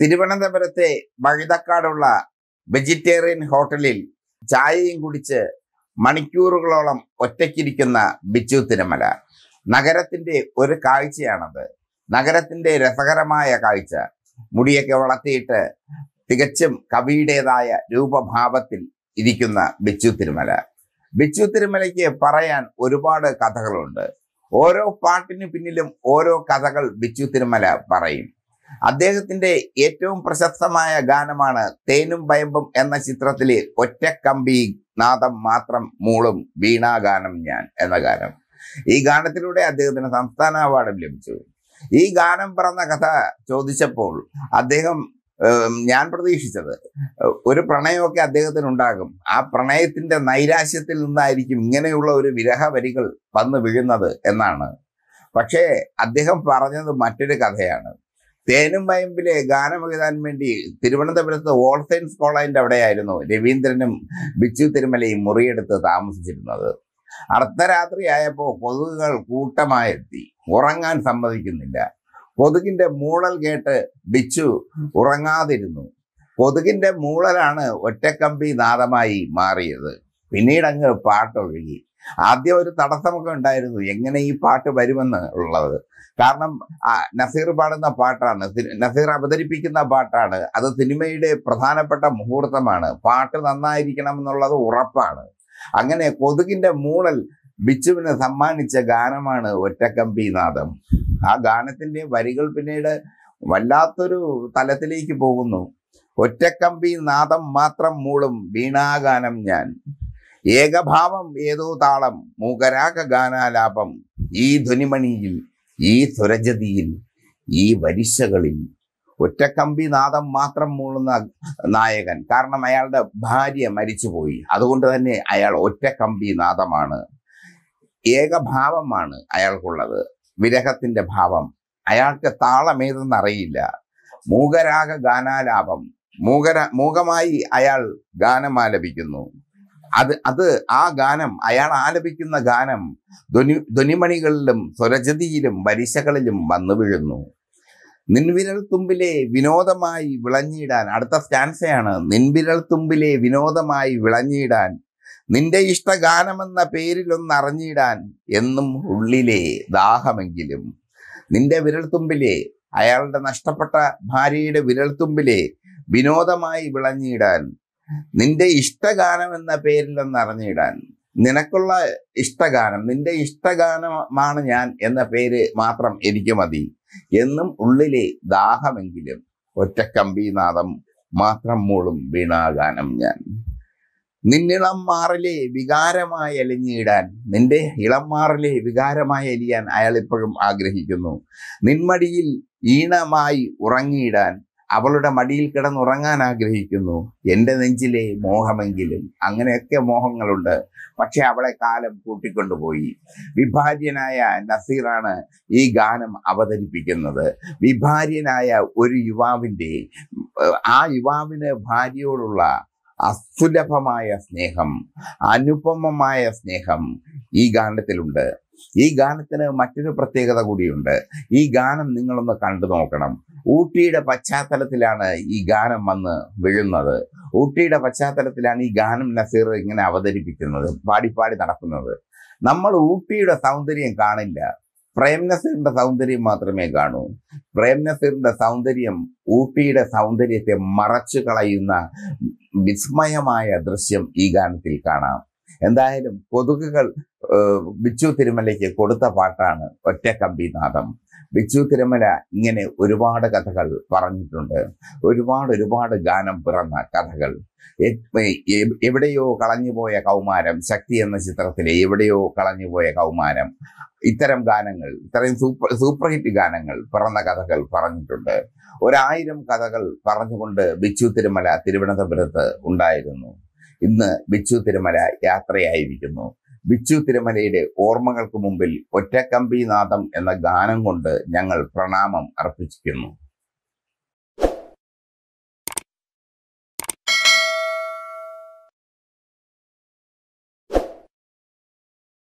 തിരുവനന്തപുരത്തെ വഴുതക്കാടുള്ള വെജിറ്റേറിയൻ ഹോട്ടലിൽ ചായയും കുടിച്ച് മണിക്കൂറുകളോളം ഒറ്റയ്ക്കിരിക്കുന്ന ബിച്ചു തിരുമല നഗരത്തിന്റെ ഒരു കാഴ്ചയാണത് നഗരത്തിന്റെ രസകരമായ കാഴ്ച മുടിയൊക്കെ വളർത്തിയിട്ട് തികച്ചും കവിയുടേതായ രൂപഭാവത്തിൽ ഇരിക്കുന്ന ബിച്ചു തിരുമല ബിച്ചു തിരുമലയ്ക്ക് പറയാൻ ഒരുപാട് കഥകളുണ്ട് ഓരോ പാട്ടിനു പിന്നിലും ഓരോ കഥകൾ ബിച്ചു തിരുമല പറയും അദ്ദേഹത്തിന്റെ ഏറ്റവും പ്രശസ്തമായ ഗാനമാണ് തേനും ഭയമ്പും എന്ന ചിത്രത്തിലെ ഒറ്റക്കമ്പി നാദം മാത്രം മൂളും വീണാഗാനം ഞാൻ എന്ന ഗാനം ഈ ഗാനത്തിലൂടെ അദ്ദേഹത്തിന് സംസ്ഥാന അവാർഡും ലഭിച്ചു ഈ ഗാനം പറഞ്ഞ കഥ ചോദിച്ചപ്പോൾ അദ്ദേഹം ഞാൻ പ്രതീക്ഷിച്ചത് ഒരു പ്രണയമൊക്കെ അദ്ദേഹത്തിന് ഉണ്ടാകും ആ പ്രണയത്തിന്റെ നൈരാശ്യത്തിൽ നിന്നായിരിക്കും ഇങ്ങനെയുള്ള ഒരു വിരഹ വരികൾ വന്നു വീഴുന്നത് എന്നാണ് പക്ഷേ അദ്ദേഹം പറഞ്ഞത് മറ്റൊരു കഥയാണ് തേനും വയമ്പിലെ ഗാനമെഴുതാൻ വേണ്ടി തിരുവനന്തപുരത്ത് സയൻസ് കോളേജിൻ്റെ അവിടെയായിരുന്നു രവീന്ദ്രനും ബിച്ചു തിരുമലയും മുറിയെടുത്ത് താമസിച്ചിരുന്നത് അർദ്ധരാത്രിയായപ്പോൾ കൊതുകുകൾ കൂട്ടമായെത്തി ഉറങ്ങാൻ സമ്മതിക്കുന്നില്ല കൊതുകിൻ്റെ മൂളൽ കേട്ട് ബിച്ചു ഉറങ്ങാതിരുന്നു കൊതുകിൻ്റെ മൂളലാണ് ഒറ്റക്കമ്പി നാദമായി മാറിയത് പിന്നീട് അങ്ങ് പാട്ടൊഴുകി ആദ്യം ഒരു തടസ്സമൊക്കെ ഉണ്ടായിരുന്നു എങ്ങനെ ഈ പാട്ട് വരുമെന്ന് ഉള്ളത് കാരണം നസീർ പാടുന്ന പാട്ടാണ് നസീർ അവതരിപ്പിക്കുന്ന പാട്ടാണ് അത് സിനിമയുടെ പ്രധാനപ്പെട്ട മുഹൂർത്തമാണ് പാട്ട് നന്നായിരിക്കണം എന്നുള്ളത് ഉറപ്പാണ് അങ്ങനെ കൊതുകിൻ്റെ മൂളൽ ബിച്ചുവിന് സമ്മാനിച്ച ഗാനമാണ് ഒറ്റക്കമ്പി നാദം ആ ഗാനത്തിൻ്റെ വരികൾ പിന്നീട് വല്ലാത്തൊരു തലത്തിലേക്ക് പോകുന്നു ഒറ്റക്കമ്പി നാദം മാത്രം മൂളും വീണാഗാനം ഞാൻ ഏകഭാവം ഏതോ താളം മൂകരാഗ ഗാനാലാപം ഈ ധ്വനിമണിയിൽ ഈ സ്വരജതിയിൽ ഈ വരിശകളിൽ ഒറ്റക്കമ്പി നാദം മാത്രം മൂളുന്ന നായകൻ കാരണം അയാളുടെ ഭാര്യ മരിച്ചുപോയി അതുകൊണ്ട് തന്നെ അയാൾ ഒറ്റക്കമ്പി നാദമാണ് ഏകഭാവമാണ് അയാൾക്കുള്ളത് വിരഹത്തിന്റെ ഭാവം അയാൾക്ക് താളമേതെന്നറിയില്ല മൂകരാഗ ഗാനാലാപം മൂകര മൂകമായി അയാൾ ഗാനമാലപിക്കുന്നു അത് അത് ആ ഗാനം അയാൾ ആലപിക്കുന്ന ഗാനം ധ്വനി ധ്വനിമണികളിലും സ്വരജതിയിലും വരിശകളിലും വന്നു വീഴുന്നു നിൻവിരൽ തുമ്പിലെ വിനോദമായി വിളഞ്ഞിടാൻ അടുത്ത സ്റ്റാൻസയാണ് നിൻവിരൽ തുമ്പിലെ വിനോദമായി വിളഞ്ഞിടാൻ നിന്റെ ഇഷ്ടഗാനമെന്ന പേരിലൊന്ന് അറിഞ്ഞിടാൻ എന്നും ഉള്ളിലെ ദാഹമെങ്കിലും നിന്റെ വിരൽത്തുമ്പിലെ അയാളുടെ നഷ്ടപ്പെട്ട ഭാര്യയുടെ വിരൽത്തുമ്പിലെ വിനോദമായി വിളഞ്ഞിടാൻ നിന്റെ ഇഷ്ടഗാനം എന്ന പേരിലൊന്ന് അറിഞ്ഞിടാൻ നിനക്കുള്ള ഇഷ്ടഗാനം നിന്റെ ഇഷ്ടഗാനമാണ് ഞാൻ എന്ന പേര് മാത്രം എനിക്ക് മതി എന്നും ഉള്ളിലെ ദാഹമെങ്കിലും ഒറ്റക്കമ്പിനാഥം മാത്രം മൂളും വീണാഗാനം ഞാൻ നിന്നിളം മാറിലെ വികാരമായി എലിഞ്ഞിടാൻ നിന്റെ ഇളം മാറിലെ വികാരമായി എലിയാൻ അയാൾ ഇപ്പോഴും ആഗ്രഹിക്കുന്നു നിന്മടിയിൽ ഈണമായി ഉറങ്ങിയിടാൻ അവളുടെ മടിയിൽ കിടന്നുറങ്ങാൻ ആഗ്രഹിക്കുന്നു എൻ്റെ നെഞ്ചിലെ മോഹമെങ്കിലും അങ്ങനെയൊക്കെ മോഹങ്ങളുണ്ട് പക്ഷെ അവളെ കാലം കൂട്ടിക്കൊണ്ടുപോയി വിഭാര്യനായ നസീറാണ് ഈ ഗാനം അവതരിപ്പിക്കുന്നത് വിഭാര്യനായ ഒരു യുവാവിൻ്റെ ആ യുവാവിന് ഭാര്യയോടുള്ള അസുലഭമായ സ്നേഹം അനുപമമായ സ്നേഹം ഈ ഗാനത്തിലുണ്ട് ഈ ഗാനത്തിന് മറ്റൊരു പ്രത്യേകത കൂടിയുണ്ട് ഈ ഗാനം നിങ്ങളൊന്ന് കണ്ടു നോക്കണം ഊട്ടിയുടെ പശ്ചാത്തലത്തിലാണ് ഈ ഗാനം വന്ന് വിഴുന്നത് ഊട്ടിയുടെ പശ്ചാത്തലത്തിലാണ് ഈ ഗാനം നസീർ ഇങ്ങനെ അവതരിപ്പിക്കുന്നത് പാടിപ്പാടി നടക്കുന്നത് നമ്മൾ ഊട്ടിയുടെ സൗന്ദര്യം കാണില്ല പ്രേം നസീറിന്റെ സൗന്ദര്യം മാത്രമേ കാണൂ പ്രേം നസീറിന്റെ സൗന്ദര്യം ഊട്ടിയുടെ സൗന്ദര്യത്തെ മറച്ചു കളയുന്ന വിസ്മയമായ ദൃശ്യം ഈ ഗാനത്തിൽ കാണാം എന്തായാലും കൊതുകുകൾ ബിച്ചു തിരുമലയ്ക്ക് കൊടുത്ത പാട്ടാണ് ഒറ്റ ഒറ്റക്കമ്പിനാഥം ബിച്ചു തിരുമല ഇങ്ങനെ ഒരുപാട് കഥകൾ പറഞ്ഞിട്ടുണ്ട് ഒരുപാട് ഒരുപാട് ഗാനം പിറന്ന കഥകൾ എവിടെയോ കളഞ്ഞുപോയ കൗമാരം ശക്തി എന്ന ചിത്രത്തിലെ എവിടെയോ കളഞ്ഞുപോയ കൗമാരം ഇത്തരം ഗാനങ്ങൾ ഇത്രയും സൂപ്പർ സൂപ്പർ ഹിറ്റ് ഗാനങ്ങൾ പിറന്ന കഥകൾ പറഞ്ഞിട്ടുണ്ട് ഒരായിരം കഥകൾ പറഞ്ഞുകൊണ്ട് ബിച്ചു തിരുമല തിരുവനന്തപുരത്ത് ഉണ്ടായിരുന്നു ഇന്ന് ബിച്ചു തിരുമല യാത്രയായിരിക്കുന്നു ബിച്ചു തിരുമലയുടെ ഓർമ്മകൾക്ക് മുമ്പിൽ ഒറ്റക്കമ്പിനാഥം എന്ന ഗാനം കൊണ്ട് ഞങ്ങൾ പ്രണാമം അർപ്പിച്ചിരിക്കുന്നു